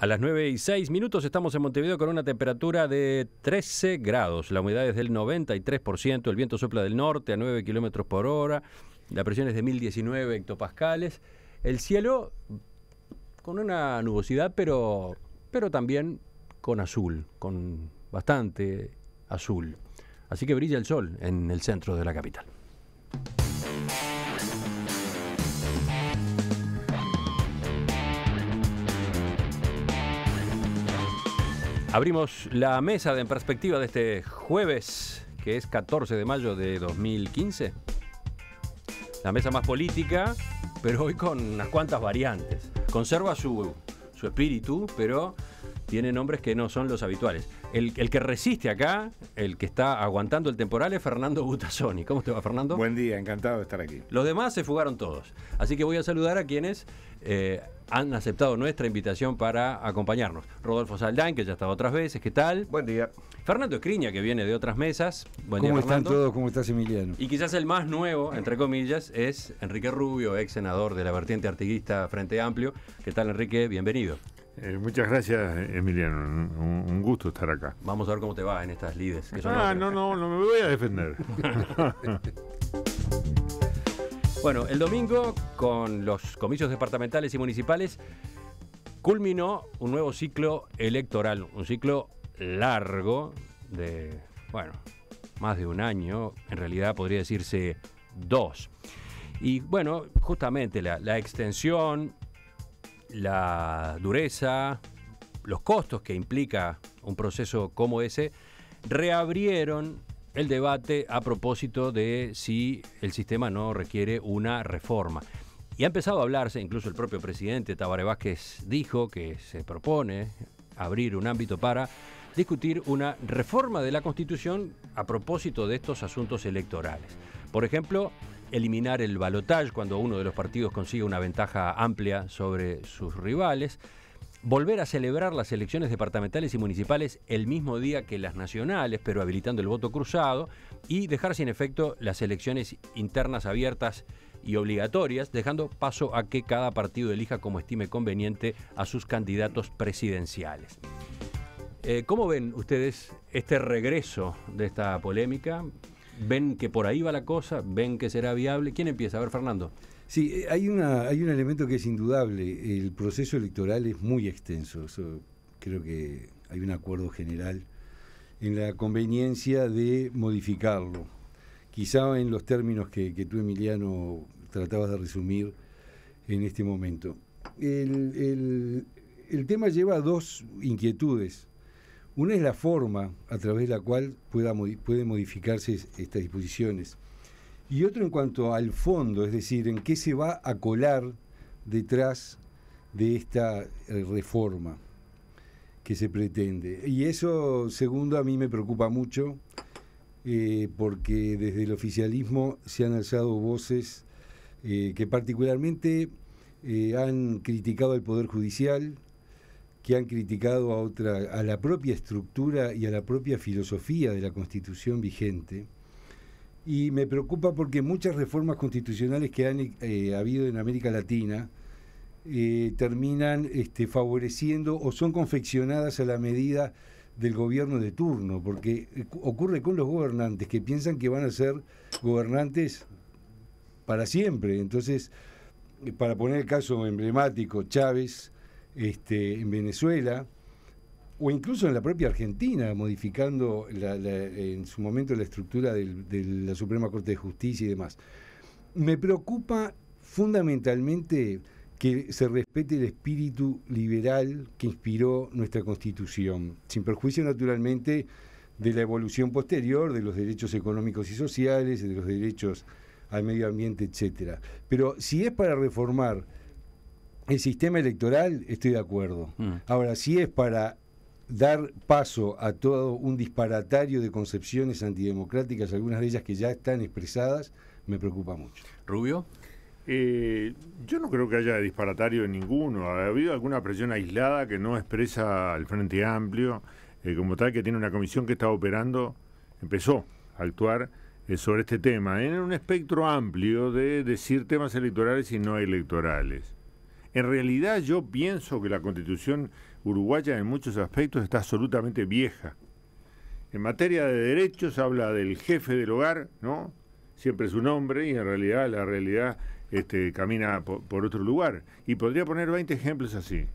A las 9 y 6 minutos estamos en Montevideo con una temperatura de 13 grados. La humedad es del 93%. El viento sopla del norte a 9 kilómetros por hora. La presión es de 1019 hectopascales. El cielo con una nubosidad, pero, pero también con azul, con bastante azul. Así que brilla el sol en el centro de la capital. Abrimos la mesa de en perspectiva de este jueves, que es 14 de mayo de 2015. La mesa más política, pero hoy con unas cuantas variantes. Conserva su, espíritu, pero tiene nombres que no son los habituales. El, que resiste acá, el que está aguantando el temporal es Fernando Butazzoni. ¿Cómo te va, Fernando? Buen día, encantado de estar aquí. Los demás se fugaron todos. Así que voy a saludar a quienes eh, han aceptado nuestra invitación para acompañarnos. Rodolfo Saldán, que ya ha estado otras veces, ¿qué tal? Buen día. Fernando Escriña, que viene de otras mesas. Buen ¿Cómo están todos? ¿Cómo estás, Emiliano? Y quizás el más nuevo, entre comillas, es Enrique Rubio, ex senador de la vertiente artiguista Frente Amplio. ¿Qué tal, Enrique? Bienvenido. Eh, muchas gracias, Emiliano. Un, gusto estar acá. Vamos a ver cómo te va en estas lides. ah, no, no, no me voy a defender. Bueno, el domingo, con los comicios departamentales y municipales, culminó un nuevo ciclo electoral, un ciclo largo de, bueno, más de un año, en realidad podría decirse dos. Y bueno, justamente la, extensión, la dureza, los costos que implica un proceso como ese, reabrieron el debate a propósito de si el sistema no requiere una reforma. Y ha empezado a hablarse, incluso el propio presidente Tabare Vázquez dijo que se propone abrir un ámbito para discutir una reforma de la Constitución a propósito de estos asuntos electorales. Por ejemplo, eliminar el balotaje cuando uno de los partidos consigue una ventaja amplia sobre sus rivales, volver a celebrar las elecciones departamentales y municipales el mismo día que las nacionales, pero habilitando el voto cruzado, y dejar sin efecto las elecciones internas abiertas y obligatorias, dejando paso a que cada partido elija como estime conveniente a sus candidatos presidenciales. Eh, ¿Cómo ven ustedes este regreso de esta polémica? ¿Ven que por ahí va la cosa? ¿Ven que será viable? ¿Quién empieza? A ver, Fernando. Sí, eh, hay, una, hay un elemento que es indudable. El proceso electoral es muy extenso. creo que hay un acuerdo general en la conveniencia de modificarlo. Quizá en los términos que, tú, Emiliano, tratabas de resumir en este momento. El, tema lleva dos inquietudes. Una es la forma a través de la cual pueda, pueden modificarse estas disposiciones y otro en cuanto al fondo, es decir, en qué se va a colar detrás de esta eh, reforma que se pretende. Y eso, segundo, a mí me preocupa mucho, eh, porque desde el oficialismo se han alzado voces eh, que particularmente han criticado al Poder Judicial, que han criticado a, otra, a la propia estructura y a la propia filosofía de la Constitución vigente y me preocupa porque muchas reformas constitucionales que han eh, habido en América Latina eh, terminan este, favoreciendo o son confeccionadas a la medida del gobierno de turno, porque eh, ocurre con los gobernantes que piensan que van a ser gobernantes para siempre. Entonces, para poner el caso emblemático, Chávez este, en Venezuela, o incluso en la propia Argentina, modificando en su momento la estructura de la Suprema Corte de Justicia y demás. Me preocupa fundamentalmente que se respete el espíritu liberal que inspiró nuestra Constitución, sin perjuicio naturalmente de la evolución posterior de los derechos económicos y sociales, de los derechos al medio ambiente, etcétera. Pero si es para reformar el sistema electoral, estoy de acuerdo. Mm. Ahora, si es para dar paso a todo un disparatario de concepciones antidemocráticas, algunas de ellas que ya están expresadas, me preocupa mucho. Rubio. Eh, yo no creo que haya disparatario en ninguno. Ha habido alguna presión aislada que no expresa al Frente Amplio, eh, como tal que tiene una comisión que está operando, empezó a actuar eh, sobre este tema, en un espectro amplio de decir temas electorales y no electorales. En realidad yo pienso que la constitución uruguaya en muchos aspectos está absolutamente vieja. En materia de derechos habla del jefe del hogar, ¿no? Siempre su nombre y en realidad la realidad este, camina por, otro lugar. Y podría poner 20 ejemplos así.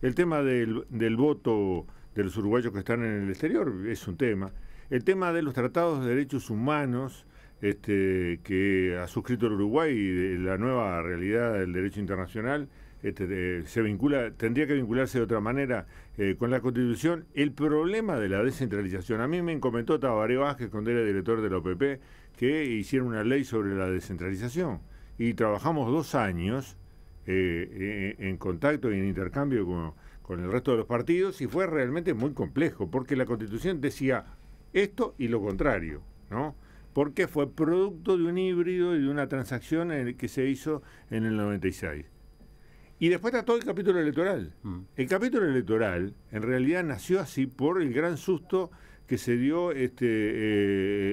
El tema del, del voto de los uruguayos que están en el exterior es un tema. El tema de los tratados de derechos humanos, este, que ha suscrito el Uruguay y de la nueva realidad del derecho internacional este, se vincula, tendría que vincularse de otra manera eh, con la Constitución. El problema de la descentralización, a mí me comentó Tabaré Vázquez cuando era director de la OPP, que hicieron una ley sobre la descentralización y trabajamos dos años eh, eh, en contacto y en intercambio con, el resto de los partidos y fue realmente muy complejo porque la Constitución decía esto y lo contrario, ¿no? Porque fue producto de un híbrido y de una transacción que se hizo en el 96. Y después está todo el capítulo electoral. Mm. El capítulo electoral en realidad nació así por el gran susto que se dio este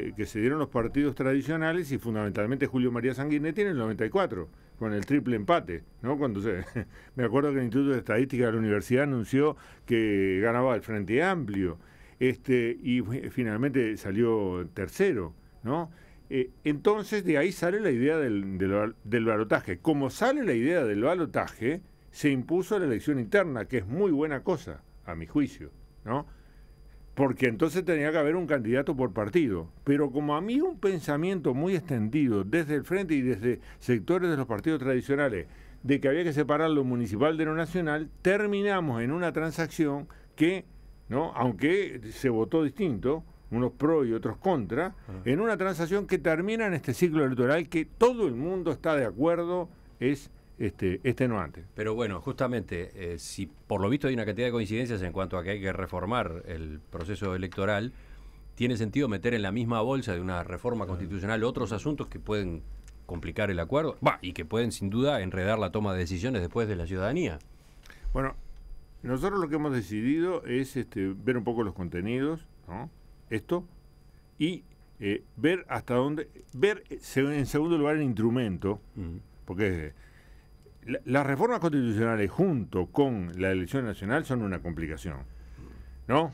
eh, que se dieron los partidos tradicionales y fundamentalmente Julio María Sanguinetti en el 94 con el triple empate, ¿no? Cuando se me acuerdo que el Instituto de Estadística de la Universidad anunció que ganaba el Frente Amplio. Este y eh, finalmente salió tercero, ¿no? Eh, entonces de ahí sale la idea del, del, balotaje. Como sale la idea del balotaje, se impuso la elección interna, que es muy buena cosa, a mi juicio, ¿no? Porque entonces tenía que haber un candidato por partido. Pero como a mí un pensamiento muy extendido desde el frente y desde sectores de los partidos tradicionales de que había que separar lo municipal de lo nacional, terminamos en una transacción que, ¿no? aunque se votó distinto, unos pro y otros contra, en una transacción que termina en este ciclo electoral que todo el mundo está de acuerdo es este, este no antes. Pero bueno, justamente, eh, si por lo visto hay una cantidad de coincidencias en cuanto a que hay que reformar el proceso electoral, tiene sentido meter en la misma bolsa de una reforma constitucional otros asuntos que pueden complicar el acuerdo y que pueden sin duda enredar la toma de decisiones después de la ciudadanía. Bueno, nosotros lo que hemos decidido es este, ver un poco los contenidos, ¿no? esto y eh, ver hasta dónde, ver eh, en segundo lugar el instrumento, porque eh, las reformas constitucionales junto con la elección nacional son una complicación, ¿no?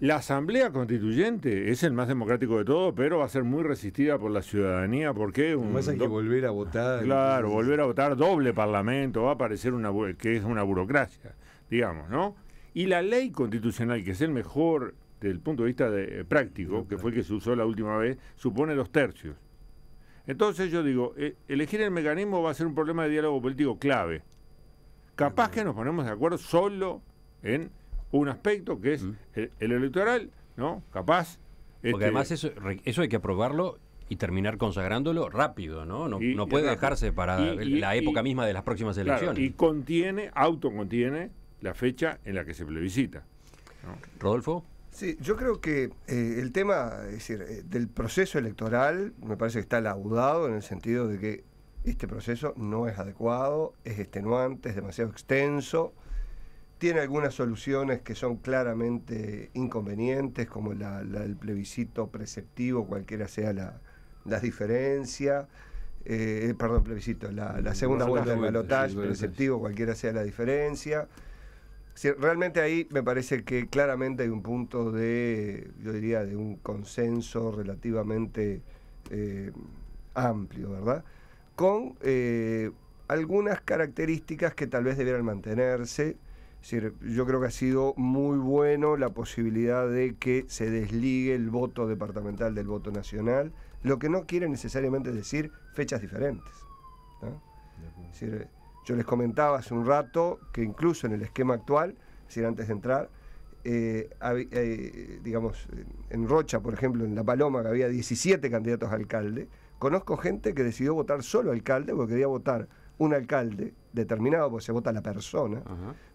La Asamblea Constituyente es el más democrático de todo, pero va a ser muy resistida por la ciudadanía porque un a hay que volver a votar. Claro, volver a votar doble parlamento, va a parecer una que es una burocracia, digamos, ¿no? Y la ley constitucional, que es el mejor desde punto de vista de, eh, práctico, que fue el que se usó la última vez, supone los tercios. Entonces yo digo, eh, elegir el mecanismo va a ser un problema de diálogo político clave. Capaz que nos ponemos de acuerdo solo en un aspecto que es el, electoral, ¿no? Capaz. Porque este además eso, hay que aprobarlo y terminar consagrándolo rápido, ¿no? No, puede dejarse para la época misma de las próximas elecciones. y contiene, autocontiene la fecha en la que se plebiscita. ¿no? Rodolfo. Sí, yo creo que eh, el tema eh, del proceso electoral me parece que está laudado en el sentido de que este proceso no es adecuado, es extenuante, es demasiado extenso, tiene algunas soluciones que son claramente inconvenientes, como la, del plebiscito preceptivo, cualquiera sea la, diferencia, eh, perdón, plebiscito, la, la segunda vuelta del balotaje preceptivo, cualquiera sea la diferencia realmente ahí me parece que claramente hay un punto de, yo diría, de un consenso relativamente eh, amplio, ¿verdad? Con eh, algunas características que tal vez debieran mantenerse. yo creo que ha sido muy bueno la posibilidad de que se desligue el voto departamental del voto nacional, lo que no quiere necesariamente decir fechas diferentes. ¿no? Yo les comentaba hace un rato que incluso en el esquema actual, si decir, antes de entrar, eh, eh, digamos, en Rocha, por ejemplo, en La Paloma, que había 17 candidatos a alcalde, conozco gente que decidió votar solo alcalde porque quería votar un alcalde determinado, porque se vota la persona,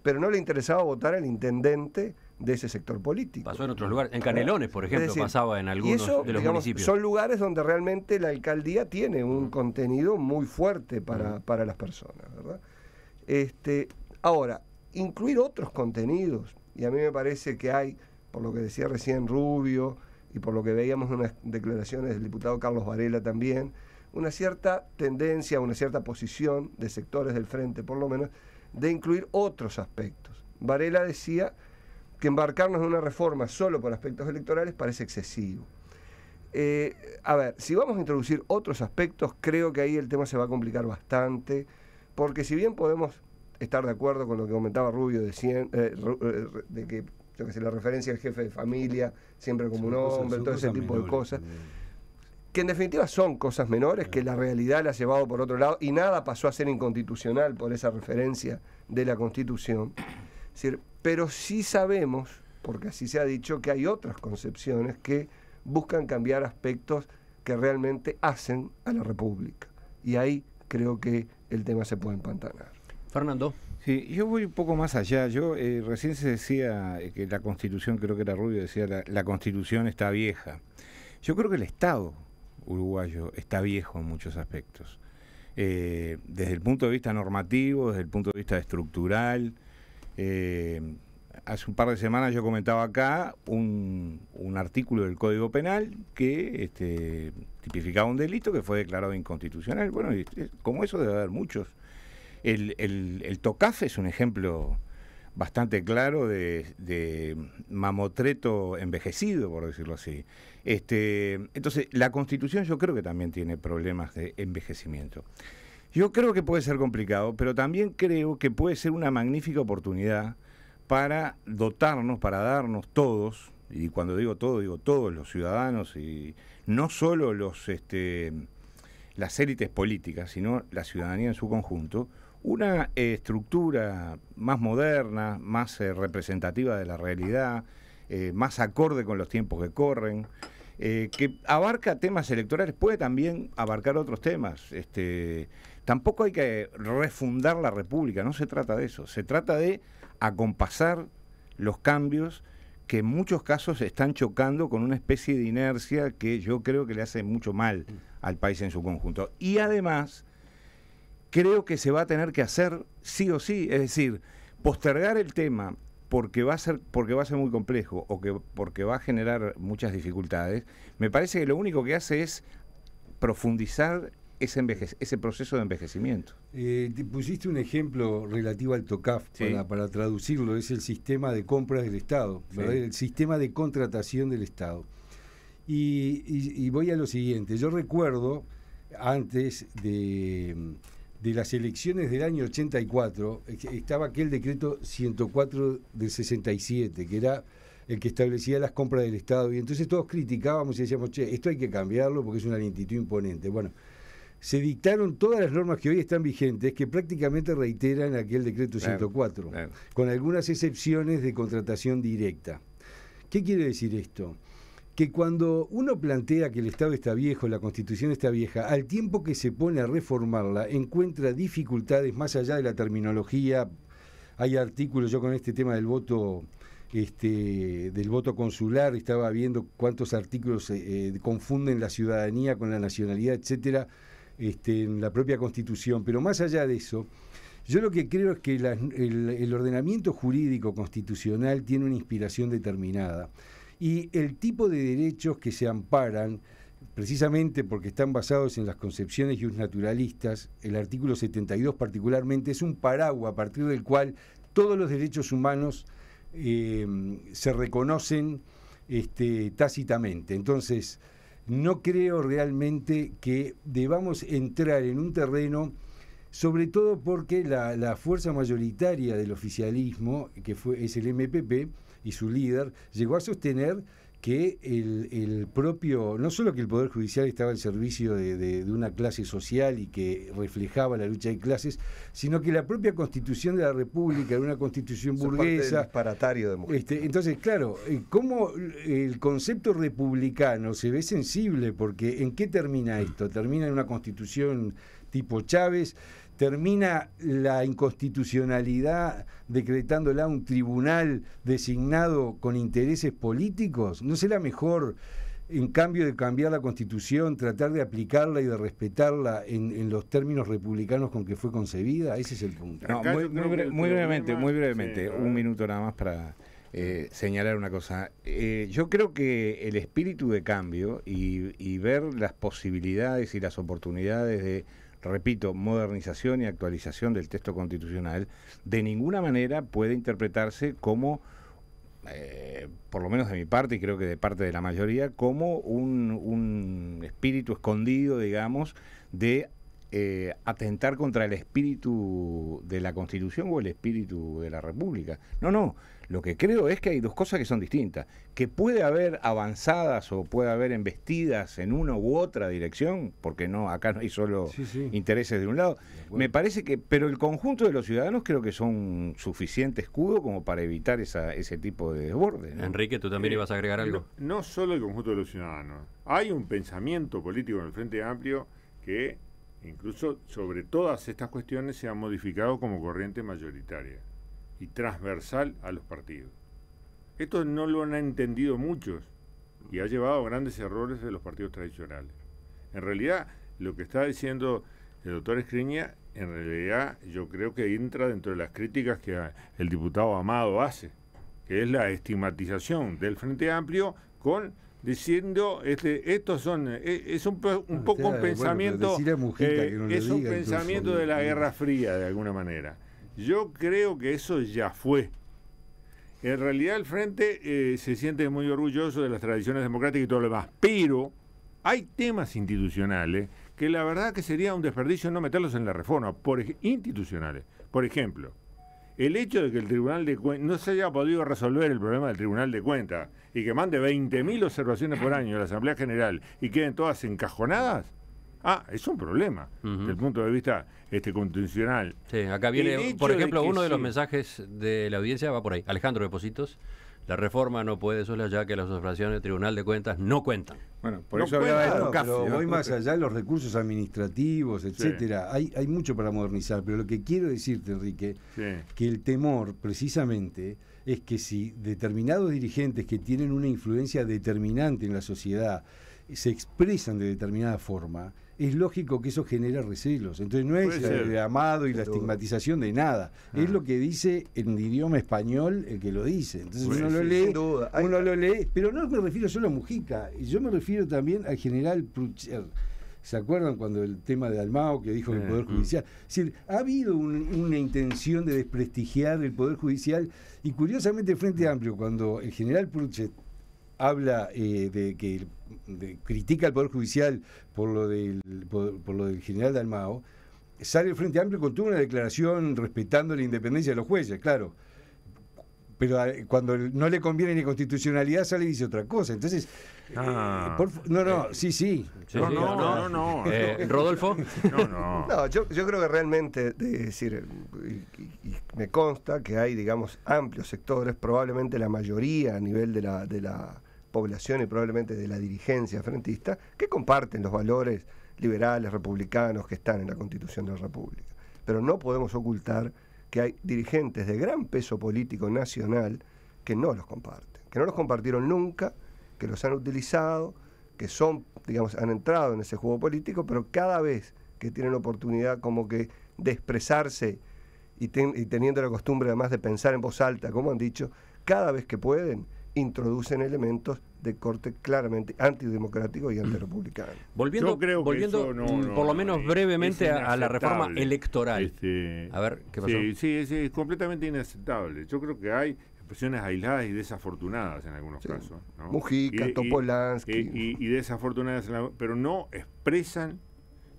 pero no le interesaba votar al intendente de ese sector político. Pasó en otros lugares, en Canelones, por ejemplo, pasaba en algunos de los municipios. Son lugares donde realmente la alcaldía tiene un contenido muy fuerte para, para las personas, ¿verdad? Este, ahora, incluir otros contenidos, y a mí me parece que hay, por lo que decía recién Rubio, y por lo que veíamos en unas declaraciones del diputado Carlos Varela también, una cierta tendencia, una cierta posición de sectores del frente, por lo menos, de incluir otros aspectos. Varela decía que embarcarnos en una reforma solo por aspectos electorales parece excesivo. Eh, a ver, si vamos a introducir otros aspectos, creo que ahí el tema se va a complicar bastante, porque si bien podemos estar de acuerdo con lo que comentaba Rubio de, eh, eh, de que, yo que la referencia al jefe de familia, siempre como un hombre, todo ese tipo de cosas que en definitiva son cosas menores que la realidad la ha llevado por otro lado y nada pasó a ser inconstitucional por esa referencia de la Constitución. pero sí sabemos, porque así se ha dicho, que hay otras concepciones que buscan cambiar aspectos que realmente hacen a la República. Y ahí creo que el tema se puede empantanar. Fernando. Sí, yo voy un poco más allá. Yo eh, recién se decía eh, que la constitución, creo que era Rubio, decía la constitución está vieja. Yo creo que el Estado uruguayo está viejo en muchos aspectos. Eh, desde el punto de vista normativo, desde el punto de vista estructural. Eh, hace un par de semanas yo comentaba acá un, artículo del Código Penal que este, tipificaba un delito que fue declarado inconstitucional. Bueno, como eso debe haber muchos. El, el, el es un ejemplo bastante claro de, mamotreto envejecido, por decirlo así. Este, entonces, la constitución yo creo que también tiene problemas de envejecimiento. Yo creo que puede ser complicado, pero también creo que puede ser una magnífica oportunidad para dotarnos, para darnos todos, y cuando digo todos, digo todos los ciudadanos, y no solo los, este, las élites políticas, sino la ciudadanía en su conjunto, una estructura más moderna, más eh, representativa de la realidad, eh, más acorde con los tiempos que corren, eh, que abarca temas electorales, puede también abarcar otros temas. Este, tampoco hay que refundar la República, no se trata de eso, se trata de acompasar los cambios que en muchos casos están chocando con una especie de inercia que yo creo que le hace mucho mal al país en su conjunto. Y además creo que se va a tener que hacer sí o sí, es decir, postergar el tema porque va a ser porque va a ser muy complejo o que porque va a generar muchas dificultades, me parece que lo único que hace es profundizar ese, proceso de envejecimiento. Eh, pusiste un ejemplo relativo al TOCAF para, traducirlo, es el sistema de compras del Estado, el sistema de contratación del Estado. y voy a lo siguiente, yo recuerdo antes de de las elecciones del año 84 estaba aquel decreto 104 del 67, que era el que establecía las compras del Estado. Y entonces todos criticábamos y decíamos, che, esto hay que cambiarlo porque es una lentitud imponente. Bueno, se dictaron todas las normas que hoy están vigentes que prácticamente reiteran aquel decreto 104, con algunas excepciones de contratación directa. ¿Qué quiere decir esto? que cuando uno plantea que el Estado está viejo, la Constitución está vieja, al tiempo que se pone a reformarla, encuentra dificultades más allá de la terminología. Hay artículos, yo con este tema del voto este, del voto consular, estaba viendo cuántos artículos eh, eh, confunden la ciudadanía con la nacionalidad, etcétera, este, en la propia Constitución. Pero más allá de eso, yo lo que creo es que el ordenamiento jurídico constitucional tiene una inspiración determinada y el tipo de derechos que se amparan precisamente porque están basados en las concepciones naturalistas, el artículo 72 particularmente es un paraguas a partir del cual todos los derechos humanos em, se reconocen este, tácitamente. Entonces, no creo realmente que debamos entrar en un terreno, sobre todo porque la, la fuerza mayoritaria del oficialismo, que fue, es el MPP, y su líder llegó a sostener que el, propio, no solo que el Poder Judicial estaba al servicio de, una clase social y que reflejaba la lucha de clases, sino que la propia constitución de la República era una constitución burguesa. disparatario de este, entonces, claro, eh, cómo el concepto republicano se ve sensible, porque ¿en qué termina esto? Termina en una constitución tipo Chávez, termina la inconstitucionalidad decretándola un tribunal designado con intereses políticos? ¿No será mejor, en cambio de cambiar la constitución, tratar de aplicarla y de respetarla en, los términos republicanos con que fue concebida? Ese es el punto. muy, brevemente, muy brevemente, un minuto nada más para... Eh, señalar una cosa. Eh, yo creo que el espíritu de cambio y ver las posibilidades y las oportunidades de repito, modernización y actualización del texto constitucional, de ninguna manera puede interpretarse como, eh, por lo menos de mi parte y creo que de parte de la mayoría, como un, un espíritu escondido, digamos, de eh, atentar contra el espíritu de la Constitución o el espíritu de la República. No, no, lo que creo es que hay dos cosas que son distintas, que puede haber avanzadas o puede haber embestidas en una u otra dirección, porque no acá no hay solo intereses de un lado. Me parece que, pero el conjunto de los ciudadanos creo que son suficiente escudo como para evitar ese tipo de desborde. Enrique, tú también eh, ibas a agregar algo. No, no solo el conjunto de los ciudadanos, hay un pensamiento político en el Frente Amplio que Incluso sobre todas estas cuestiones se ha modificado como corriente mayoritaria y transversal a los partidos. Esto no lo han entendido muchos y ha llevado a grandes errores de los partidos tradicionales. En realidad, lo que está diciendo el doctor Escriña, en realidad yo creo que entra dentro de las críticas que el diputado Amado hace, que es la estigmatización del Frente Amplio con diciendo este, estos son eh, es un, ah, poco un pensamiento eh, es un pensamiento de la Guerra Fría de alguna manera yo creo que eso ya fue en realidad el frente eh, se siente muy orgulloso de las tradiciones democráticas y todo lo demás pero hay temas institucionales que la verdad que sería un desperdicio no meterlos en la reforma por institucionales por ejemplo el hecho de que el Tribunal de Cuentas no se haya podido resolver el problema del Tribunal de Cuentas y que mande 20.000 observaciones por año a la Asamblea General y queden todas encajonadas, ah, es un problema desde el punto de vista este constitucional. Sí, acá viene, por ejemplo, uno de los mensajes de la audiencia va por ahí. Alejandro Depositos la reforma no puede ya que las asociaciones del Tribunal de Cuentas no cuentan. Bueno, por eso Pero voy más allá, los recursos administrativos, etcétera. Hay, mucho para modernizar, pero lo que quiero decirte, Enrique, que el temor, precisamente, es que si determinados dirigentes que tienen una influencia determinante en la sociedad se expresan de determinada forma, es lógico que eso genera recelos. Entonces no es el amado y la estigmatización de nada. Es ah. lo que dice en idioma español el que lo dice. Entonces uno lo lee, uno lo lee, pero no me refiero solo a Mujica, yo me refiero también al general Prucher. ¿Se acuerdan cuando el tema de Almao que dijo que el Poder mm. Judicial? Es ha habido una intención de desprestigiar el Poder Judicial y curiosamente Frente Amplio, cuando el general Pruchet habla eh, de que el critica al Poder Judicial por lo del, por, lo del general Dalmao, sale el Frente Amplio con toda una declaración respetando la independencia de los jueces, claro. Pero eh, cuando no le conviene ni constitucionalidad sale y dice otra cosa. Entonces, ah. eh, no, no, eh, sí, sí. no, no, no, no, ¿Rodolfo? No, no. no yo, creo que realmente, de decir, me consta que hay, digamos, amplios sectores, probablemente la mayoría a nivel de la población y probablemente de la dirigencia frentista, que comparten los valores liberales, republicanos que están en la Constitución de la República. Pero no podemos ocultar que hay dirigentes de gran peso político nacional que no los comparten, que no los compartieron nunca, que los han utilizado, que son, digamos, han entrado en ese juego político, pero cada vez que tienen oportunidad como que de expresarse y, y teniendo la costumbre además de pensar en voz alta, como han dicho, cada vez que pueden, introducen elementos de corte claramente antidemocrático y antirepublicano. Volviendo, volviendo por lo menos brevemente a la reforma electoral. Este, a ver, ¿qué pasó? Sí, es completamente inaceptable. Yo creo que hay expresiones aisladas y desafortunadas en algunos casos. Mujica, Topolansky. Y, desafortunadas, pero no expresan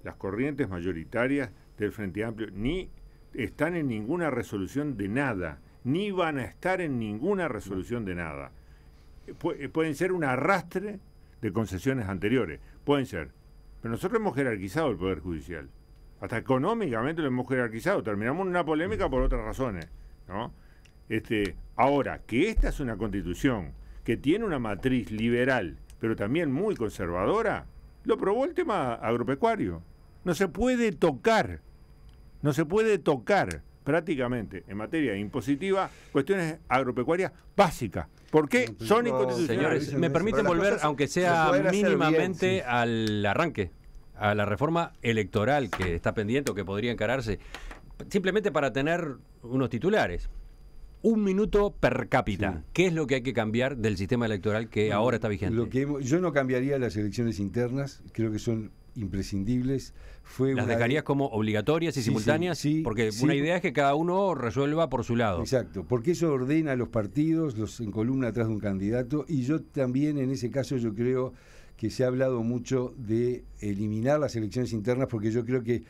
las corrientes mayoritarias del Frente Amplio, ni están en ninguna resolución de nada, ni van a estar en ninguna resolución de nada. Eh, pueden ser un arrastre de concesiones anteriores, pueden ser. Pero nosotros hemos jerarquizado el Poder Judicial. Hasta económicamente lo hemos jerarquizado. Terminamos en una polémica por otras razones. ¿no? Este, ahora, que esta es una constitución que tiene una matriz liberal, pero también muy conservadora, lo probó el tema agropecuario. No se puede tocar. No se puede tocar prácticamente en materia impositiva cuestiones agropecuarias básicas. ¿Por qué son inconstitucionales? Señores, me permiten volver, aunque sea mínimamente, al arranque, a la reforma electoral que está pendiente o que podría encararse, simplemente para tener unos titulares. Un minuto per cápita. ¿Qué es lo que hay que cambiar del sistema electoral que ahora está vigente? yo no cambiaría las elecciones internas, creo que son imprescindibles fue... Las dejarías como obligatorias y simultáneas, sí, porque una idea es que cada uno resuelva por su lado. Exacto, porque eso ordena los partidos, los en columna atrás de un candidato, y yo también en ese caso yo creo que se ha hablado mucho de eliminar las elecciones internas, porque yo creo que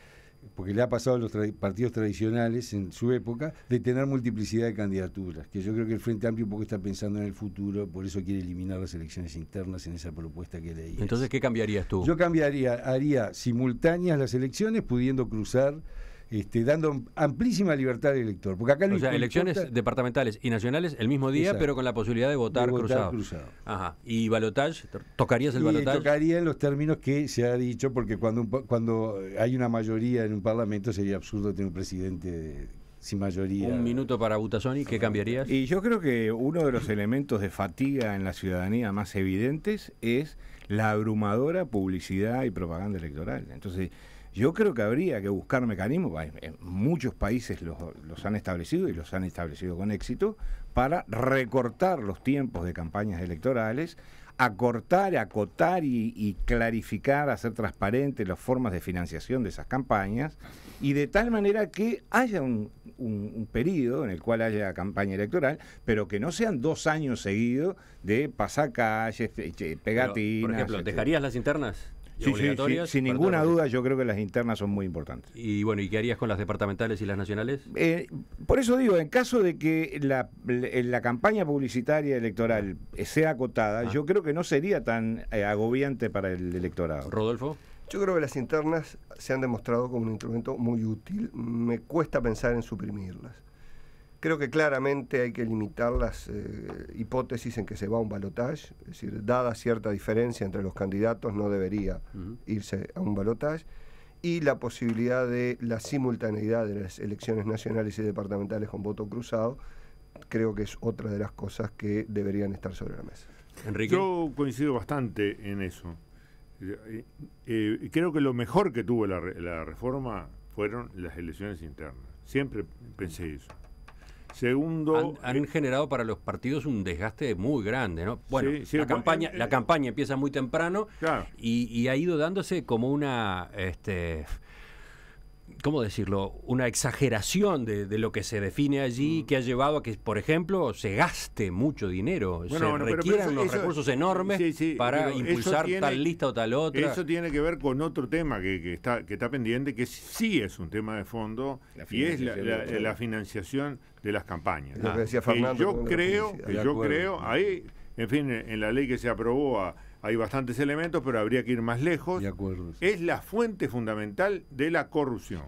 porque le ha pasado a los partidos tradicionales en su época, de tener multiplicidad de candidaturas, que yo creo que el Frente Amplio un poco está pensando en el futuro, por eso quiere eliminar las elecciones internas en esa propuesta que leí. Entonces, ¿qué cambiarías tú? Yo cambiaría, haría simultáneas las elecciones pudiendo cruzar este, dando amplísima libertad al elector. Porque acá o sea, elecciones departamentales y nacionales el mismo día, pero con la posibilidad de votar, cruzado. ¿Y balotage? ¿Tocarías el balotage? Tocaría en los términos que se ha dicho, porque cuando, cuando hay una mayoría en un parlamento sería absurdo tener un presidente sin mayoría. Un minuto para Butasoni, ¿qué cambiarías? Y yo creo que uno de los elementos de fatiga en la ciudadanía más evidentes es la abrumadora publicidad y propaganda electoral. Entonces yo creo que habría que buscar mecanismos, en eh, muchos países los, han establecido y los han establecido con éxito, para recortar los tiempos de campañas electorales, acortar, acotar y, clarificar, hacer transparentes las formas de financiación de esas campañas, y de tal manera que haya un, periodo en el cual haya campaña electoral, pero que no sean dos años seguidos de pasacalles, pegatinas. por ejemplo, ¿dejarías las internas? sí, Sin ninguna duda, yo creo que las internas son muy importantes. Y bueno, ¿y qué harías con las departamentales y las nacionales? Eh, por eso digo, en caso de que la, eh, campaña publicitaria electoral sea acotada, ah. yo creo que no sería tan eh, agobiante para el electorado. Rodolfo. Yo creo que las internas se han demostrado como un instrumento muy útil. Me cuesta pensar en suprimirlas. Creo que claramente hay que limitar las eh, hipótesis en que se va a un balotaje, es decir, dada cierta diferencia entre los candidatos, no debería irse a un balotaje, y la posibilidad de la simultaneidad de las elecciones nacionales y departamentales con voto cruzado, creo que es otra de las cosas que deberían estar sobre la mesa. Enrique. Yo coincido bastante en eso. Eh, eh, creo que lo mejor que tuvo la reforma fueron las elecciones internas. Siempre pensé eso. Segundo, han, eh, generado para los partidos un desgaste muy grande, ¿no? Bueno, la campaña, la eh, campaña empieza muy temprano y, ha ido dándose como una, este, ¿cómo decirlo?, una exageración de, lo que se define allí mm. que ha llevado a que, por ejemplo, se gaste mucho dinero, bueno, se requieran unos recursos enormes para impulsar tal lista o tal otra. Eso tiene que ver con otro tema que, está, pendiente, que sí es un tema de fondo, y es la, financiación de las campañas. yo creo, yo creo, ahí, en fin, en la ley que se aprobó a hay bastantes elementos, pero habría que ir más lejos. acuerdo. Es la fuente fundamental de la corrupción.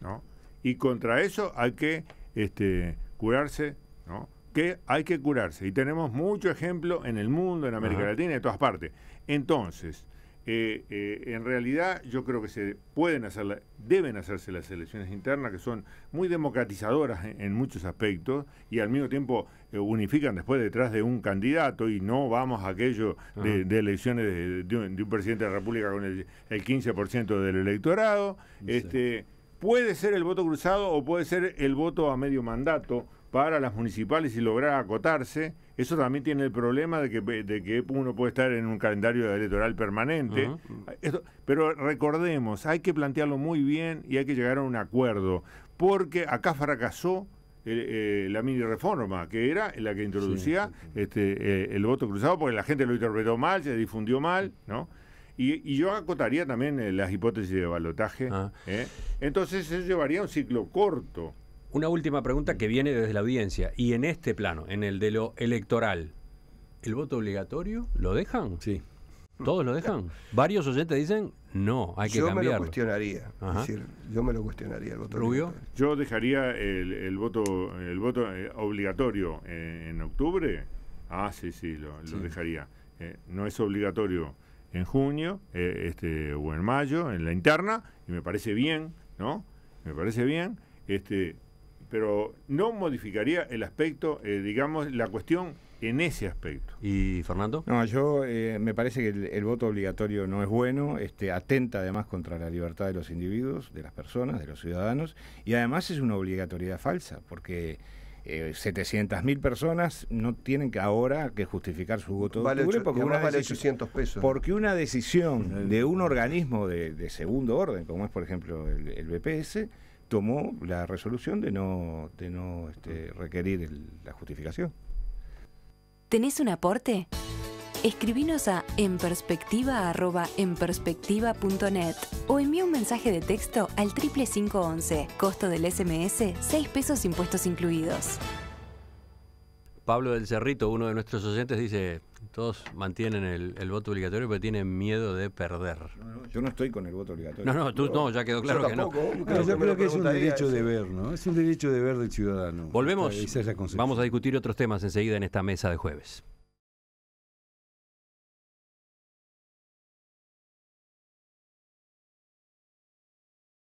¿no? Y contra eso hay que este, curarse, ¿no? que hay que curarse. Y tenemos mucho ejemplo en el mundo, en América Latina Latina, en todas partes. Entonces, eh, en realidad yo creo que se pueden hacer, deben hacerse las elecciones internas que son muy democratizadoras en, muchos aspectos y al mismo tiempo eh, unifican después detrás de un candidato y no vamos a aquello de, elecciones de, un, presidente de la República con el, 15% del electorado. Este, puede ser el voto cruzado o puede ser el voto a medio mandato para las municipales y lograr acotarse. Eso también tiene el problema de que, uno puede estar en un calendario electoral permanente. pero recordemos, hay que plantearlo muy bien y hay que llegar a un acuerdo, porque acá fracasó eh, eh, la mini reforma, que era la que introducía Este, eh, el voto cruzado, porque la gente lo interpretó mal, se difundió mal, ¿no? Y, yo acotaría también las hipótesis de balotaje. Ah. Entonces eso llevaría un ciclo corto. Una última pregunta que viene desde la audiencia y en este plano, en el de lo electoral, ¿el voto obligatorio lo dejan? Sí. ¿Todos lo dejan? Varios oyentes dicen, no, hay que cambiarlo. Yo me lo cuestionaría. yo me lo cuestionaría el voto ¿Rubio? Yo dejaría el, voto, el voto eh, obligatorio eh, en, octubre. Ah, sí, sí, lo, dejaría. Eh, no es obligatorio en junio este, o en mayo, en la interna, y me parece bien, ¿no? Me parece bien. Este, pero no modificaría el aspecto, eh, digamos, la cuestión en ese aspecto. ¿Y Fernando? No, yo eh, me parece que el, voto obligatorio no es bueno, este, atenta además contra la libertad de los individuos, de las personas, de los ciudadanos, y además es una obligatoriedad falsa, porque eh, 700.000 personas no tienen que ahora que justificar su voto vale 800 pesos. porque una decisión de un organismo de, segundo orden, como es por ejemplo el BPS, tomó la resolución de no, de no este, requerir la justificación. ¿Tenés un aporte? Escribinos a enperspectiva.net o envía un mensaje de texto al 3511, costo del SMS 6 pesos impuestos incluidos. Pablo del Cerrito, uno de nuestros oyentes, dice, todos mantienen el, voto obligatorio pero tienen miedo de perder. yo no estoy con el voto obligatorio. No, no, tú ya quedó claro que no. yo creo que es un derecho de ver, ¿no? Es un derecho de ver del ciudadano. Volvemos. Vamos a discutir otros temas enseguida en esta mesa de jueves.